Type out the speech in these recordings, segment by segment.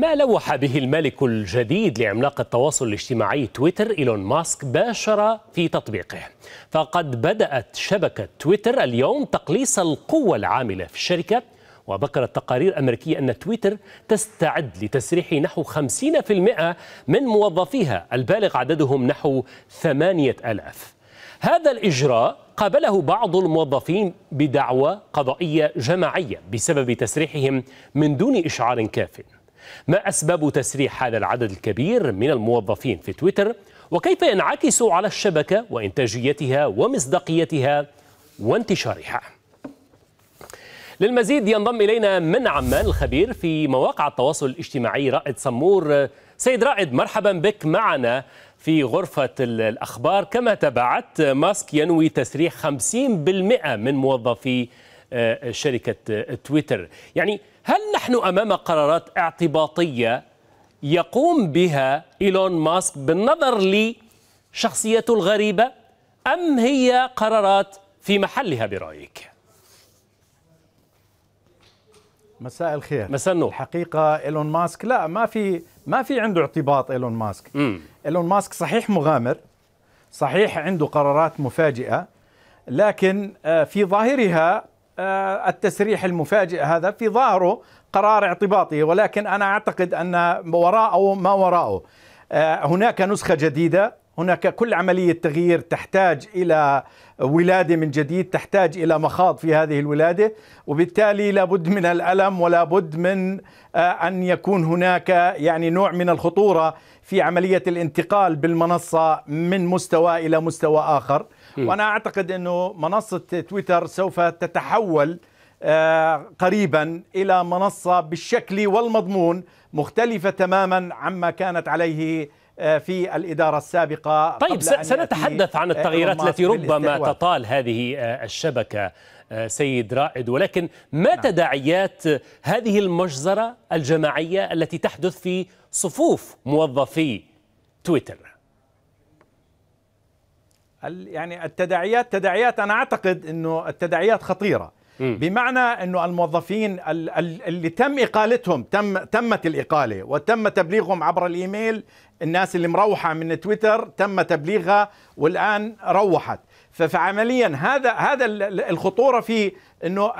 ما لوح به الملك الجديد لعملاق التواصل الاجتماعي تويتر إيلون ماسك باشر في تطبيقه فقد بدأت شبكة تويتر اليوم تقليص القوة العاملة في الشركة وبكرت تقارير أمريكية أن تويتر تستعد لتسريح نحو 50% من موظفيها البالغ عددهم نحو 8000 هذا الإجراء قابله بعض الموظفين بدعوى قضائية جماعية بسبب تسريحهم من دون إشعار كافٍ ما أسباب تسريح هذا العدد الكبير من الموظفين في تويتر وكيف ينعكس على الشبكة وإنتاجيتها ومصداقيتها وانتشارها للمزيد ينضم إلينا من عمان الخبير في مواقع التواصل الاجتماعي رائد صمور سيد رائد مرحبا بك معنا في غرفة الأخبار كما تابعت ماسك ينوي تسريح 50% من موظفي آه، شركة آه، تويتر يعني هل نحن امام قرارات اعتباطيه يقوم بها ايلون ماسك بالنظر لشخصيته الغريبه ام هي قرارات في محلها برايك؟ مساء الخير مساء النور الحقيقه ايلون ماسك لا ما في ما في عنده اعتباط ايلون ماسك م. ايلون ماسك صحيح مغامر صحيح عنده قرارات مفاجئه لكن آه، في ظاهرها آه، التسريح المفاجئ هذا في ظاهره قرار اعتباطي ولكن انا اعتقد ان وراءه ما وراءه آه، هناك نسخه جديده هناك كل عمليه تغيير تحتاج الى ولاده من جديد تحتاج الى مخاض في هذه الولاده وبالتالي لابد من الالم ولابد من آه، ان يكون هناك يعني نوع من الخطوره في عمليه الانتقال بالمنصه من مستوى الى مستوى اخر إيه. وأنا أعتقد أنه منصة تويتر سوف تتحول آه، قريبا إلى منصة بالشكل والمضمون مختلفة تماما عما كانت عليه آه، في الإدارة السابقة طيب سنتحدث عن التغييرات التي ربما تطال هذه آه، الشبكة سيد رائد ولكن ما نعم. تداعيات هذه المجزرة الجماعية التي تحدث في صفوف موظفي تويتر يعني التداعيات تداعيات انا اعتقد انه التداعيات خطيره بمعنى انه الموظفين اللي تم اقالتهم تم تمت الاقاله وتم تبليغهم عبر الايميل الناس اللي مروحه من تويتر تم تبليغها والان روحت فعمليا هذا هذا الخطوره في انه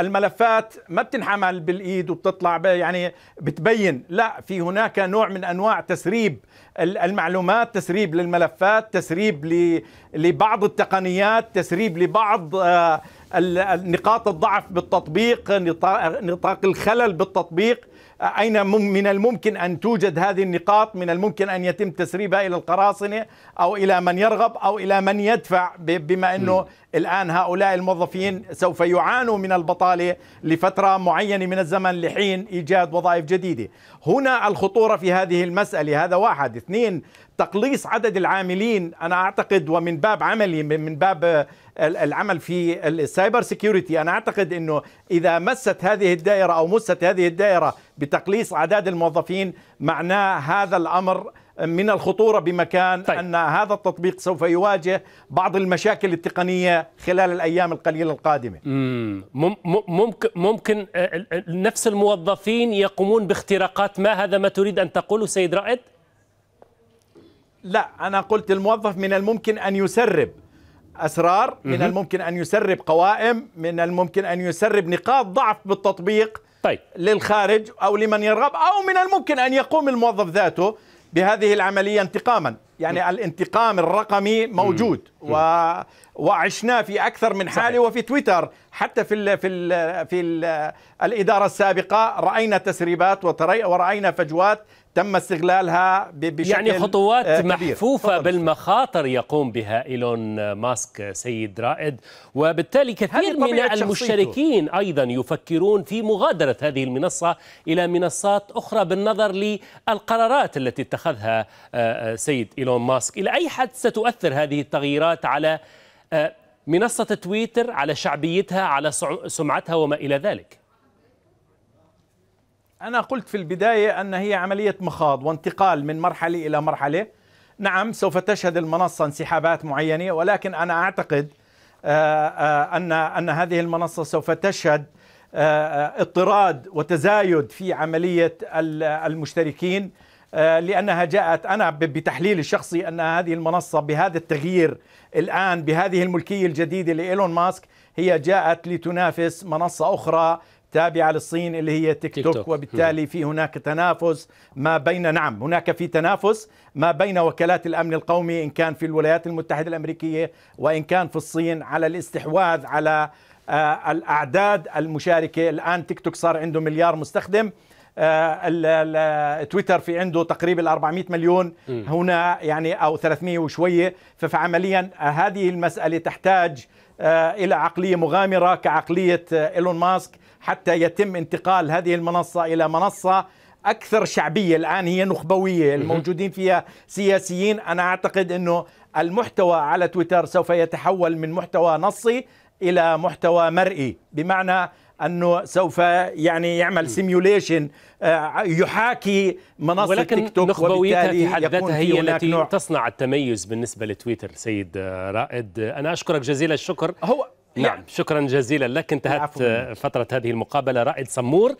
الملفات ما بتنحمل بالايد وبتطلع يعني بتبين لا في هناك نوع من انواع تسريب المعلومات تسريب للملفات تسريب لبعض التقنيات تسريب لبعض آه، نقاط الضعف بالتطبيق نطاق الخلل بالتطبيق أين من الممكن أن توجد هذه النقاط من الممكن أن يتم تسريبها إلى القراصنة أو إلى من يرغب أو إلى من يدفع بما أنه الآن هؤلاء الموظفين سوف يعانوا من البطالة لفترة معينة من الزمن لحين إيجاد وظائف جديدة هنا الخطورة في هذه المسألة هذا واحد اثنين تقليص عدد العاملين انا اعتقد ومن باب عملي من باب آه، العمل في السايبر سيكيورتي انا اعتقد انه اذا مست هذه الدائره او مست هذه الدائره بتقليص اعداد الموظفين معناه هذا الامر من الخطوره بمكان طيب. ان هذا التطبيق سوف يواجه بعض المشاكل التقنيه خلال الايام القليله القادمه. ممكن ممكن آه، نفس الموظفين يقومون باختراقات ما هذا ما تريد ان تقوله سيد رائد؟ لا أنا قلت الموظف من الممكن أن يسرب أسرار من الممكن أن يسرب قوائم من الممكن أن يسرب نقاط ضعف بالتطبيق طيب. للخارج أو لمن يرغب أو من الممكن أن يقوم الموظف ذاته بهذه العملية انتقاما يعني الانتقام الرقمي موجود و... وعشنا في اكثر من حاله وفي تويتر حتى في ال في ال في ال الاداره السابقه راينا تسريبات وراينا فجوات تم استغلالها بشكل يعني خطوات آه، كبير. محفوفه بالمخاطر يقوم بها ايلون ماسك سيد رائد وبالتالي كثير من المشتركين ايضا يفكرون في مغادره هذه المنصه الى منصات اخرى بالنظر للقرارات التي اتخذها آه، آه، سيد إيلون إيلون ماسك إلى أي حد ستؤثر هذه التغييرات على آه، منصة تويتر على شعبيتها على سمعتها وما إلى ذلك أنا قلت في البداية أن هي عملية مخاض وانتقال من مرحلة إلى مرحلة نعم سوف تشهد المنصة انسحابات معينة ولكن أنا أعتقد آه، آه، أن أن هذه المنصة سوف تشهد اضطراد وتزايد في عملية المشتركين آه، لأنها جاءت أنا بتحليلي الشخصي أن هذه المنصة بهذا التغيير الآن بهذه الملكية الجديدة لإيلون ماسك هي جاءت لتنافس منصة أخرى تابعة للصين اللي هي تيك, تيك توك وبالتالي في هناك تنافس ما بين نعم هناك في تنافس ما بين وكالات الأمن القومي إن كان في الولايات المتحدة الأمريكية وإن كان في الصين على الاستحواذ على آه، الأعداد المشاركة الآن تيك توك صار عنده مليار مستخدم آه، تويتر في عنده تقريبا 400 مليون هنا يعني او 300 وشويه فعمليا آه، هذه المساله تحتاج آه، الى عقليه مغامره كعقليه ايلون ماسك حتى يتم انتقال هذه المنصه الى منصه اكثر شعبيه الان هي نخبويه الموجودين فيها سياسيين انا اعتقد انه المحتوى على تويتر سوف يتحول من محتوى نصي الى محتوى مرئي بمعنى انه سوف يعني يعمل سيميوليشن آه، يحاكي منصه ولكن تيك توك نخبويتها في حد ذاتها هي التي نوع تصنع التميز بالنسبه لتويتر سيد آه، رائد انا اشكرك جزيل الشكر هو نعم يعني شكرا جزيلا لك انتهت فترة هذه المقابلة رائد سمور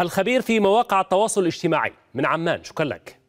الخبير في مواقع التواصل الاجتماعي من عمان شكرا لك